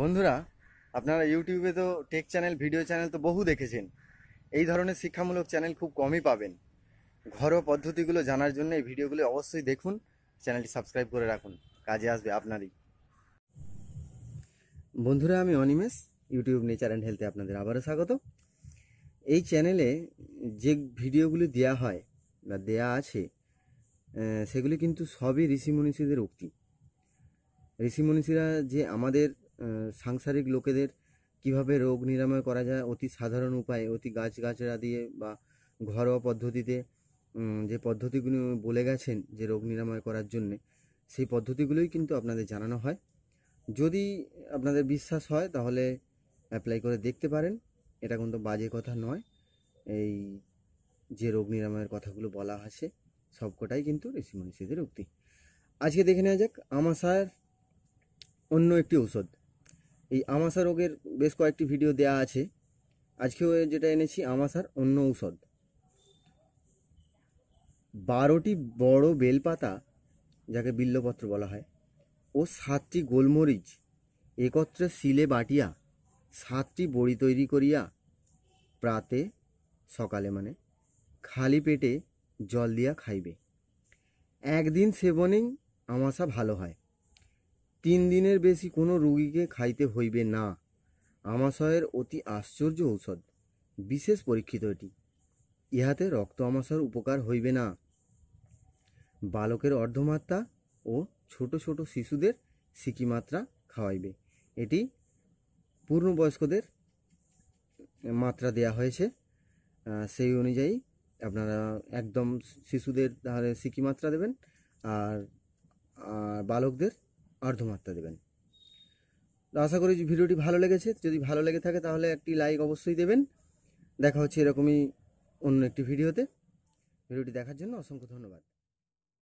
বন্ধুরা আপনারা ইউটিউবে তো টেক চ্যানেল ভিডিও চ্যানেল তো বহু দেখেছেন এই ধরনের শিক্ষামূলক চ্যানেল খুব কমই পাবেন ঘরোয়া পদ্ধতিগুলো জানার জন্য এই ভিডিওগুলো অবশ্যই দেখুন চ্যানেলটি সাবস্ক্রাইব করে রাখুন কাজে আসবে আপনারই বন্ধুরা আমি অনিমেষ ইউটিউব নেচার অ্যান্ড হেলথে আপনাদের আবারও স্বাগত এই চ্যানেলে যে ভিডিওগুলি দেয়া হয় বা দেয়া আছে সেগুলি কিন্তু সবই ঋষি মনীষীদের উক্তি ঋষি মনীষীরা যে আমাদের সাংসারিক লোকেদের কিভাবে রোগ নিরাময় করা যায় অতি সাধারণ উপায়ে অতি গাছগাছড়া দিয়ে বা ঘরোয়া পদ্ধতিতে যে পদ্ধতিগুলি বলে গেছেন যে রোগ নিরাময় করার জন্যে সেই পদ্ধতিগুলোই কিন্তু আপনাদের জানানো হয় যদি আপনাদের বিশ্বাস হয় তাহলে অ্যাপ্লাই করে দেখতে পারেন এটা কিন্তু বাজে কথা নয় এই যে রোগ নিরাময়ের কথাগুলো বলা আছে সবকটাই কিন্তু ঋষি মনীষীদের উক্তি আজকে দেখে নেওয়া যাক আমাশায়ের অন্য একটি ঔষধ এই আমাশা রোগের বেশ কয়েকটি ভিডিও দেয়া আছে আজকেও যেটা এনেছি আমাশার অন্য ঔষধ বারোটি বড় বেলপাতা যাকে বিল্লপত্র বলা হয় ও সাতটি গোলমরিচ একত্রে শিলে বাটিয়া সাতটি বড়ি তৈরি করিয়া প্রাতে সকালে মানে খালি পেটে জল দিয়া খাইবে একদিন সেবনেই আমাশা ভালো হয় তিন দিনের বেশি কোনো রুগীকে খাইতে হইবে না আমাশয়ের অতি আশ্চর্য ঔষধ বিশেষ পরীক্ষিত এটি ইহাতে রক্ত আমাশয়ের উপকার হইবে না বালকের অর্ধমাত্রা ও ছোট ছোট শিশুদের সিকিমাত্রা খাওয়াইবে এটি পূর্ণবয়স্কদের মাত্রা দেয়া হয়েছে সেই অনুযায়ী আপনারা একদম শিশুদের তাহলে সিকিমাত্রা দেবেন আর বালকদের অর্ধমাত্রা দেবেন তো আশা করি ভিডিওটি ভালো লেগেছে যদি ভালো লেগে থাকে তাহলে একটি লাইক অবশ্যই দেবেন দেখা হচ্ছে এরকমই অন্য একটি ভিডিওতে ভিডিওটি দেখার জন্য অসংখ্য ধন্যবাদ